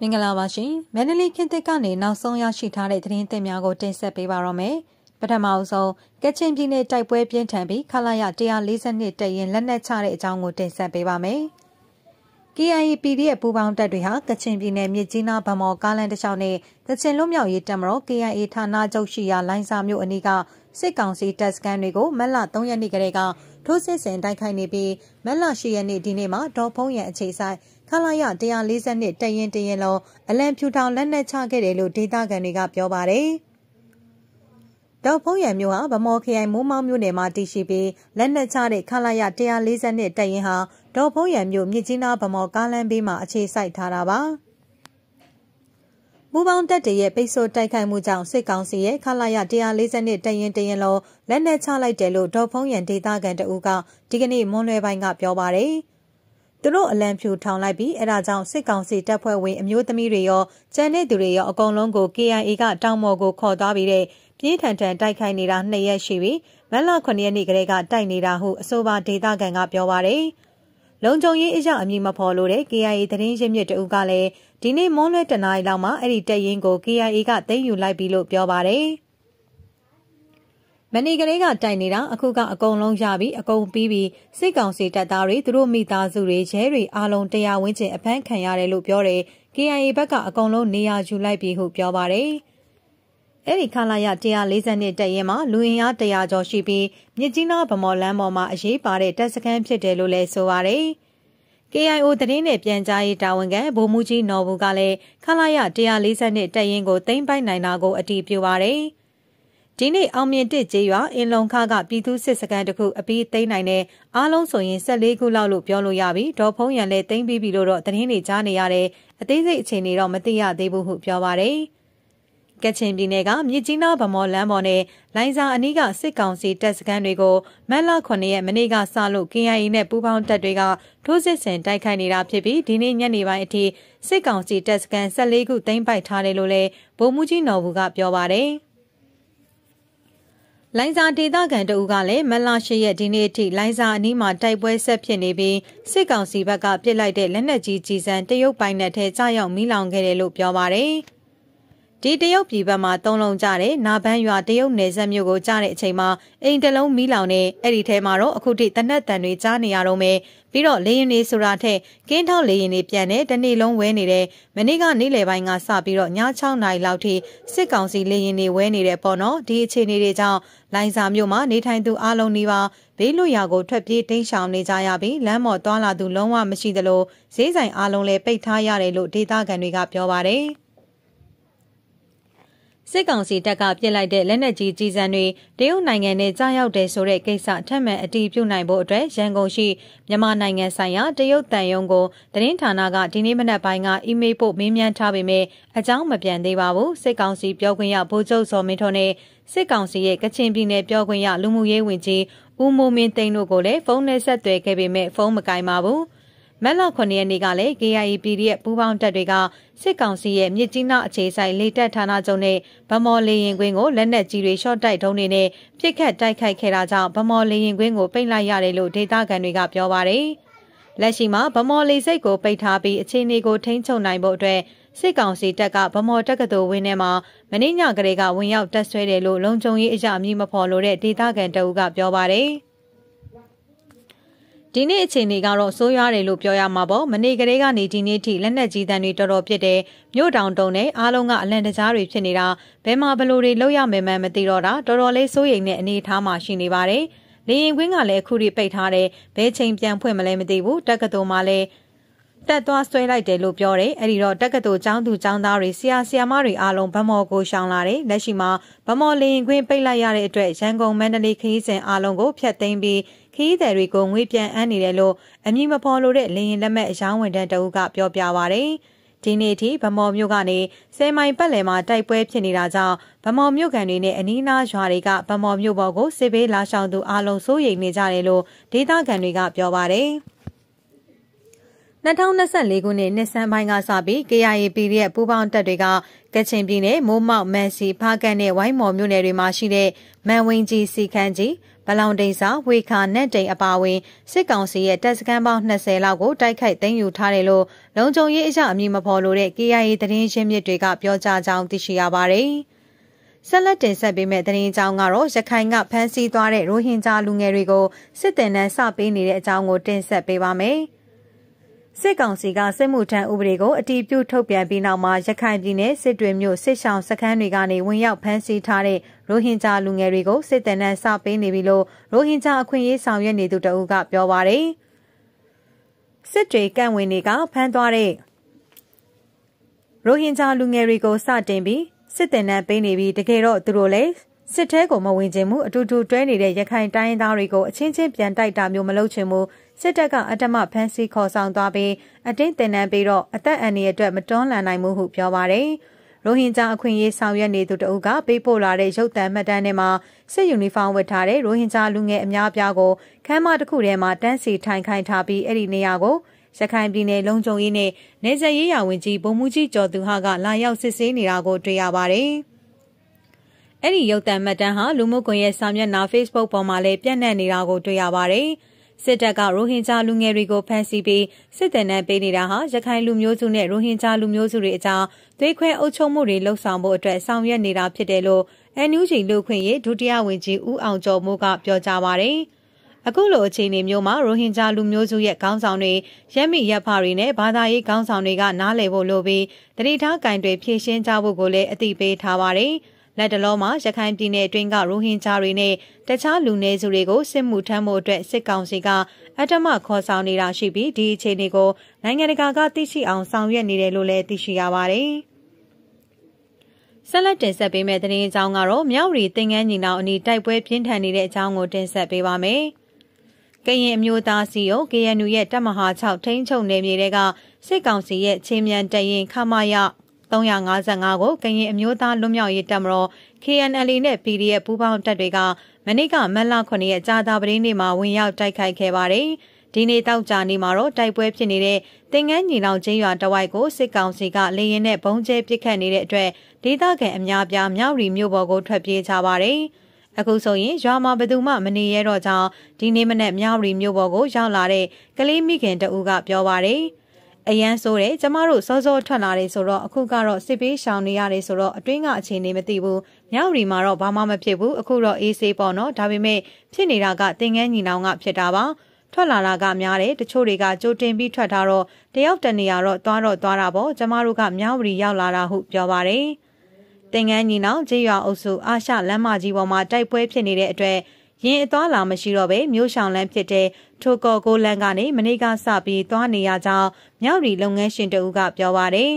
မင်္ဂလာပါရှင်မန္တလေးခင်တက်ကနေနောက်ဆုံးရရှိထားတဲ့သတင်းသစ်များကိုတင်ဆက်ပေးပါရမယ်ပထမအဆုံးကချင်ပြည်နယ်တိုက်ပွဲပြင်းထန်ပြီးခလာရ142တပ်ရင်းလက်နက်ချတဲ့အကြောင်းကိုတင်ဆက်ပေးပါမယ် KIPD ရဲ့ပူးပေါင်းတပ်တွေဟာကချင်ပြည်နယ်မြစ်ကြီးနားဗမော်ကားလန်တစ်လျှောက်နဲ့ကချင်လွတ်မြောက်ရေးတပ်မတော် KIA ဌာနချုပ်ရှိရာလိုင်စာမြို့အနီးကစစ်ကောင်စီတပ်စခန်းတွေကိုမက်လ3ရက်နေ့ကတည်းကထိုးစစ်ဆင်တိုက်ခိုက်နေပြီးမက်လ10ရက်နေ့ဒီနေ့မှာဒေါ်ဖုံးရံအခြေဆိုင်ခလာရ142တရင်တရင်လုံးအလံဖြူထောင်လက်နက်ချခဲ့တယ်လို့ဒေသခံတွေကပြောပါတယ်။တော့ဖုံးရံမျိုးဟာဗမော်ခရိုင်မိုးမောင်းမြို့နယ်မှာတည်ရှိပြီးလက်နက်ချတဲ့ခလာရ142တရင်ဟာတော့ဖုံးရံမျိုးမြစ်ကြီးနားဗမော်ကားလမ်းဘေးမှာအခြေစိုက်ထားတာပါ။မူပေါင်းတပ်တွေရဲ့ပိတ်ဆို့တိုက်ခိုက်မှုကြောင့်စစ်ကောင်စီရဲ့ခလာရ140တရင်တရင်လုံးလက်နက်ချလိုက်တယ်လို့ဒေါ်ဖုံးရန်ဒေသခံတအူးကဒီကနေ့မွန်လွယ်ပိုင်းကပြောပါရယ်။သူတို့အလံဖြူထောင်လိုက်ပြီးအဲဒါကြောင့်စစ်ကောင်စီတပ်ဖွဲ့ဝင်အမျိုးသမီးတွေရောကျန်တဲ့သူတွေရောအကုန်လုံးကို KIA ကတောင်မော်ကိုခေါ်သွားပြီးတဲ့ပြင်းထန်ထန်တိုက်ခိုက်နေတာနှစ်ရက်ရှိပြီမလ9ရက်နေ့ကလေးကတိုက်နေတာဟုအဆိုပါဒေသခံကပြောပါတယ်လုံခြုံရေးအရာအမည်မဖော်လို့တဲ့ KIA သတင်းရင်းမြစ်တဦးကလည်းဒီနေ့မွန်းလွဲတနားရီလောက်မှအဲ့ဒီတက်ရင်ကို KIA ကသိမ်းယူလိုက်ပြီလို့ပြောပါတယ်။မဏီကလေးကတိုင်နေတာအခုကအကုန်လုံးရပြီအကုန်ပြီးပြီစိတ်ကောင်စီတပ်သားတွေသူတို့မိသားစုတွေရဲတွေအားလုံးတရားဝင်းကျင်အဖမ်းခံရတယ်လို့ပြောတယ် KIA ဘက်ကအကုန်လုံးနေရာယူလိုက်ပြီဟုပြောပါတယ်အဲ့ဒီခလာရ140နှစ်တရင်မှာလူရင်အား100ကျော်ရှိပြီးမြစ်ကြီးနားဗမော်လမ်းပေါ်မှာအရေးပါတဲ့တပ်စခန်းဖြစ်တယ်လို့လည်းဆိုပါရယ် KIO သတင်းနဲ့ပြန်ကြားရေးတာဝန်ခံဗိုလ်မှူးကြီးနော်ဘူးကလည်းခလာရ140နှစ်တရင်ကိုသိမ့်ပိုက်နိုင်တာကိုအတည်ပြုပါရယ်။ဒီနေ့အောင်မြင်တစ်ကျေးရွာအင်လုံခါကပြည်သူစစ်စခန်းတစ်ခုအပြီးသိမ်းနိုင်တဲ့အားလုံးဆိုရင်14ခုလောက်လို့ပြောလို့ရပြီဒေါ်ဖုံးရန်လည်းသိမ်းပြီးပြီလို့တော့သတင်းတွေကြားနေရတယ်အသေးစိတ်အခြေအနေတော့မသိရသေးဘူးဟုပြောပါတယ်ကချင်ပြည်နယ်ကမြစ်ကြီးနားဗမော်လမ်းပေါ်နဲ့လိုင်ဇာအနီးကစစ်ကောင်စီတပ်စခန်းတွေကိုမတ်လ9ရက်မနေ့ကစလို့ KIA နဲ့ပူးပေါင်းတပ်တွေကထိုးစစ်ဆင်တိုက်ခိုက်နေတာဖြစ်ပြီးဒီနေ့ညနေပိုင်းအထိစစ်ကောင်စီတပ်စခန်း14ခုသိမ်းပိုက်ထားတယ်လို့လည်းဗိုလ်မှူးကြီးနော်ဘူးကပြောပါတယ်။လိုင်ဇာဒေသခံတအူကလည်းမလရှိရဲ့ဒီနေ့အထိလိုင်ဇာအနီးမှာတိုက်ပွဲဆက်ဖြစ်နေပြီးစစ်ကောင်စီဘက်ကပစ်လိုက်တဲ့လက်နက်ကြီးကြီးစံတရုတ်ပိုင်နက်ထဲကြားရောက်မိလောင်ခဲ့တယ်လို့ပြောပါတယ်ဒီတရုတ်ပြည်ဘက်မှာတုံးလုံးကြတဲ့နာဘန်းရွာတရုတ်နယ်စပ်မြို့ကိုကြားတဲ့အချိန်မှာအိမ်တလုံးမီးလောင်နေအဲ့ဒီထဲမှာတော့အခုထိတနက်တန်တွေကြားနေရတော့မယ်ပြီးတော့လေရင်တွေဆိုတာထက်ကင်းထောက်လေရင်တွေပြန်တဲ့တနေ့လုံးဝဲနေတယ်မနေ့ကနေ့လယ်ပိုင်းကစပြီးတော့ည6နာရီလောက်ထိစစ်ကောင်စီလေရင်တွေဝဲနေတယ်ပေါ့နော်ဒီအခြေအနေတွေကြောင့်လိုင်စာမြို့မှာနေထိုင်သူအလုံးနီးပါးဘေးလွတ်ရာကိုထွက်ပြေးတိမ်းရှောင်နေကြရပြီးလမ်းမော်သွားလာသူလုံးဝမရှိသလိုဈေးဆိုင်အလုံးလည်းပိတ်ထားရတယ်လို့ဒေသခံတွေကပြောပါတယ်။စစ်ကောင်စီတပ်ကပြစ်လိုက်တဲ့လက်နက်ကြီးကြီးစံတွေတရုတ်နိုင်ငံနဲ့ကြားရောက်တယ်ဆိုတဲ့ကိစ္စထပ်မံအတည်ပြုနိုင်ဖို့အတွက်ရန်ကုန်ရှိမြန်မာနိုင်ငံဆိုင်ရာတရုတ်တန်ယုံကိုသတင်းဌာနကဒီနေ့မနက်ပိုင်းကအီးမေးလ်ပို့မေးမြန်းထားပေမဲ့အကြောင်းမပြန်သေးပါဘူးစစ်ကောင်စီပြောခွင့်ရဗိုလ်ချုပ်စော်မင်းထွန်းနဲ့စစ်ကောင်စီရဲ့ကချင်ပြည်နယ်ပြောခွင့်ရလူမှုရေးဝန်ကြီးဦးမိုးမင်းသိန်းတို့ကိုလည်းဖုန်းနဲ့ဆက်သွယ်ခဲ့ပေမဲ့ဖုန်းမကိုင်ပါဘူး။မတ်လ9ရက်နေ့ကလည်း KIAP ရဲ့ပူးပေါင်းတပ်တွေကစစ်ကောင်စီရဲ့မြစ်ကြီးနားအခြေဆိုင်လေတပ်ဌာနချုပ်နဲ့ဗမော်လေရင်ကွင်းကိုလက်နက်ကြီးတွေရှော့တိုက်ဒုံးတွေနဲ့ပစ်ခတ်တိုက်ခိုက်ခဲ့တာကြောင့်ဗမော်လေရင်ကွင်းကိုပိတ်လိုက်ရတယ်လို့ဒေသခံတွေကပြောပါတယ်။လက်ရှိမှာဗမော်လေစိတ်ကိုပိတ်ထားပြီးအခြေအနေကိုထိန်းချုပ်နိုင်ဖို့အတွက်စစ်ကောင်စီတပ်ကဗမော်တက္ကသိုလ်ဝင်းထဲမှာမင်းညကလေးကဝင်ရောက်တက်ဆွဲတယ်လို့လုံခြုံရေးအကြအမည်မဖော်လို့တဲ့ဒေသခံတအုပ်ကပြောပါတယ်။ဒီနေ့အချိန်တွေကတော့ဆိုးရွားတယ်လို့ပြောရမှာပေါ့မနေ့ကလေးကနေဒီနေ့ထိလက်နက်ကြီးတန်းတွေတော်တော်ပြစ်တယ်မြို့တောင်တုံနဲ့အားလုံးကအလန့်တကြားတွေဖြစ်နေတာဘယ်မှာဘလို့တွေလောက်ရမယ်မှန်းမသိတော့တာတော်တော်လေးစိုးရိမ်တဲ့အနေအထားမှာရှိနေပါတယ်လေရင်ကွင်းကလည်းအခုထိပိတ်ထားတယ်ဘယ်ချိန်ပြန်ဖွင့်မလဲမသိဘူးတက္ကသိုလ်မှာလည်းတက်သွားဆွဲလိုက်တယ်လို့ပြောတယ်။အဲဒီတော့တက္ကသိုလ်ကျောင်းသူကျောင်းသားတွေဆရာဆရာမတွေအားလုံးဗမော်ကိုရှောင်လာတယ်။လက်ရှိမှာဗမော်လေရင်ခွင်းပိတ်လိုက်ရတဲ့အတွက်ရန်ကုန်မန္တလေးခရီးစဉ်အားလုံးကိုဖျက်သိမ်းပြီးခီးသည်တွေကိုငွေပြန်အမ်းနေတယ်လို့အမည်မဖော်လိုတဲ့လေရင်လက်မဲ့အယောင်းဝန်ထမ်းတအုပ်ကပြောပြပါရယ်ဒီနေ့ထိဗမော်မြို့ကနေဆယ်မိုင်ပတ်လည်မှာတိုက်ပွဲဖြစ်နေတာကြောင့်ဗမော်မြို့ကန်တွေနဲ့အနီးအနားရွာတွေကဗမော်မြို့ပေါ်ကိုစစ်ဘေးလာရှောင်သူအလုံးစိုးရိမ်နေကြတယ်လို့ဒေသခံတွေကပြောပါရယ်2024ခုနှစ်နှစ်ဆန်းပိုင်းကစပြီး KIAP ရဲ့ပူးပေါင်းတပ်တွေကကချင်ပြည်နယ်မိုးမောက်မန်စီဖားကန်နဲ့ဝိုင်းမော်မြို့နယ်တွေမှာရှိတဲ့မန်ဝင်းကြီးစီခန်းကြီးဘလောင်ဒိန်စာဝေခါနဲ့တိန်အပါအဝင်စစ်ကောင်စီရဲ့တပ်စခန်းပေါင်း20လောက်ကိုတိုက်ခိုက်သိမ်းယူထားတယ်လို့လုံခြုံရေးအကြအမည်မဖော်လိုတဲ့ KIA သတင်းရှင်းမြစ်တွေကပြောကြားကြောင်းသိရှိရပါတယ်။ဆက်လက်တင်ဆက်ပေးမယ့်သတင်းအကြောင်းကတော့ရခိုင်ကဖမ်းဆီးသွားတဲ့ရိုဟင်ဂျာလူငယ်တွေကိုစစ်တပ်နဲ့စပေးနေတဲ့အကြောင်းကိုတင်ဆက်ပေးပါမယ်။စစ်ကောင်စီကစစ်မှုထမ်းဥပဒေကိုအတီးပြုတ်ထုတ်ပြန်ပြီးနောက်မှာရခိုင်ပြည်နယ်စစ်တွေမြို့စစ်ဆောင်စခန်းတွေကနေဝင်ရောက်ဖမ်းဆီးထားတဲ့ရိုဟင်ဂျာလူငယ်တွေကိုစစ်တပ်နဲ့စပေးနေပြီလို့ရိုဟင်ဂျာအခွင့်အရေးဆောင်ရွက်နေသူတအုပ်ကပြောပါရယ်စစ်တွေကန့်ဝင်တွေကဖမ်းသွားတဲ့ရိုဟင်ဂျာလူငယ်တွေကိုစတင်ပြီးစစ်တပ်နဲ့ပေးနေပြီးတကယ်တော့သူတို့လည်းစစ်ထဲကိုမဝင်ခြင်းမှုအတူတူတွဲနေတဲ့ရခိုင်တိုင်းရင်းသားတွေကိုအချင်းချင်းပြန်တိုက်တာမျိုးမလုပ်ချင်ဘူးစစ်တပ်ကအတမဖမ်းဆီးခေါ်ဆောင်သွားပြီးအတင်းတင်နှံပြီးတော့အသက်အန္တရာယ်အတွက်မတွန်းလှန်နိုင်မှုဟုပြောပါတယ်။ရိုဟင်ဂျာအခွင့်အရေးဆောင်ရွက်နေသူတအုပ်ကပေးပို့လာတဲ့ရုပ်သံမှတ်တမ်းထဲမှာစစ်ယူနီဖောင်းဝတ်ထားတဲ့ရိုဟင်ဂျာလူငယ်အများအပြားကိုခမ်းမတစ်ခုထဲမှာတန်းစီထိုင်ခိုင်းထားပြီးအဲ့ဒီနေရာကိုရခိုင်ပြည်နယ်လုံခြုံရေးနဲ့နေဆက်ရေးရာဝန်ကြီးဗိုလ်မှူးကြီးကျော်သူဟာကလာရောက်စစ်ဆေးနေတာကိုတွေ့ရပါတယ်။အဲ့ဒီရုပ်သံမှတ်တမ်းဟာလူမှုကွန်ရက်စာမျက်နှာ Facebook ပေါ်မှာလည်းပြန့်နှံ့နေတာကိုတွေ့ရပါတယ်။စစ်တပ်ကရိုဟင်ဂျာလူငယ်တွေကိုဖမ်းဆီးပြီးစစ်တပ်နဲ့ပေးနေတာဟာရခိုင်လူမျိုးစုနဲ့ရိုဟင်ဂျာလူမျိုးစုတွေအကြားသွေးခွဲအုပ်ချုပ်မှုတွေလှုံ့ဆော်မှုအတွက်ဆောင်ရွက်နေတာဖြစ်တယ်လို့ NUG လူခွင့်ရေးဒုတိယဝန်ကြီးဦးအောင်ကျော်မိုးကပြောကြားပါတယ်။အခုလိုအခြေအနေမျိုးမှာရိုဟင်ဂျာလူမျိုးစုရဲ့ခေါင်းဆောင်တွေရက်မိရက်ဖတွေနဲ့ဘာသာရေးခေါင်းဆောင်တွေကနားလည်ဖို့လိုပြီးတတိထားကင်တွေဖြည့်ရှင်းကြဖို့ကိုလည်းအသိပေးထားပါတယ်။လက်တလောမှာရခိုင်ပြည်နယ်အတွင်းကရိုဟင်ဂျာတွေနဲ့တခြားလူနည်းစုတွေကိုစစ်မှုထမ်းဖို့အတွက်စစ်ကောင်စီကအထမခေါ်ဆောင်နေတာရှိပြီးဒီအခြေအနေကိုနိုင်ငံတကာကသိရှိအောင်ဆောင်ရွက်နေတယ်လို့လည်းသိရှိရပါတယ်။ဆက်လက်တင်ဆက်ပေးမယ့်သတင်းအကြောင်းကတော့မြောက်ရီတင်ငန်းညီနောင်အနီးတိုက်ပွဲပြင်းထန်နေတဲ့အကြောင်းကိုတင်ဆက်ပေးပါမယ်။ကရင်အမျိုးသားစီယုံ KNU ရဲ့တပ်မဟာ6ထိန်းချုပ်နယ်မြေတွေကစစ်ကောင်စီရဲ့ချင်းမြန်တရင်ခမာရ355ကိုကရင်အမျိုးသားလွတ်မြောက်ရေးတပ်မတော် KNL နဲ့ PDF ပူးပေါင်းတပ်တွေကမနေ့ကမတ်လ9ရက်ကြာသာပတင်းနေ့မှာဝင်ရောက်တိုက်ခိုက်ခဲ့ပါတယ်။ဒီနေ့တောက်ကြနေမှာတော့တိုက်ပွဲဖြစ်နေတဲ့တင်ငန်းညီနောင်ချင်းရွာတဝိုက်ကိုစစ်ကောင်စီကလေရင်နဲ့ဘုံကျဲပစ်ခတ်နေတဲ့အတွက်ဒေသခံအများပြားမြောက်ရီမြို့ပေါ်ကိုထွက်ပြေးကြပါတယ်။အခုဆိုရင်ရွာမှာဘသူမှမနေရတော့ကြောင်းဒီနေ့မနေ့မြဝတီမြို့ပေါ်ကိုရောက်လာတဲ့ကလေးမိခင်တဦးကပြောပါရယ်အရန်ဆိုးတယ်ကျမတို့စောစောထွက်လာတယ်ဆိုတော့အခုကတော့စစ်ပေးရှောင်နေရတယ်ဆိုတော့အတွင်းကအခြေအနေမသိဘူးမြောက်ရီမှာတော့ဘာမှမဖြစ်ဘူးအခုတော့အေးဆေးပေါ့နော်ဒါပေမဲ့ဖြစ်နေတာကတင်ငန်းညီနောင်ကဖြစ်တာပါထွက်လာတာကများတယ်တချို့တွေကကြိုတင်ပြီးထွက်ထားတော့တယောက်တနေရာတော့သွားတော့သွားတာပေါ့ကျမတို့ကမြောက်ရီရောက်လာတာဟုပြောပါတယ်တင်ငန်းညီနောင်ကြေးရွာအုပ်စုအာရှလမ်းမကြီးပေါ်မှာတိုက်ပွဲဖြစ်နေတဲ့အတွက်ရင်အသွားလာမရှိတော့ပဲမြို့ဆောင်လမ်းဖြစ်တဲ့ထိုကော်ကိုလန်ကနေမနေ့ကစပြီးသွားနေရကြောင်းမြောက်ရီလုပ်ငန်းရှင်တဦးကပြောပါတယ်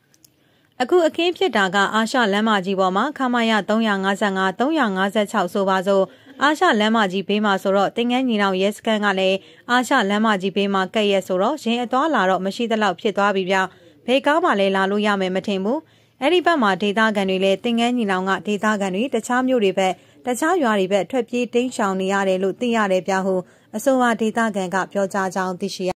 ။အခုအခင်းဖြစ်တာကအာရှလမ်းမကြီးပေါ်မှာခမရ355 356ဆိုပါစို့အာရှလမ်းမကြီးဘေးမှာဆိုတော့တင်ငန်းညီနောင်ရဲစခန်းကလည်းအာရှလမ်းမကြီးဘေးမှာကက်ရဲဆိုတော့ရင်အသွားလာတော့မရှိသလောက်ဖြစ်သွားပြီဗျ။ဘေးကားမှလည်းလာလို့ရမယ်မထင်ဘူး။အဲ့ဒီဘက်မှာဒေသခံတွေလည်းတင်ငန်းညီနောင်ကဒေသခံတွေတခြားမြို့တွေဘက်တခြားရွာတွေဘက်ထွက်ပြေးတိမ်းရှောင်နေရတယ်လို့သိရတယ်ဗျာဟုအဆိုပါဒေသခံကပြောကြားကြောင်းသိရှိရ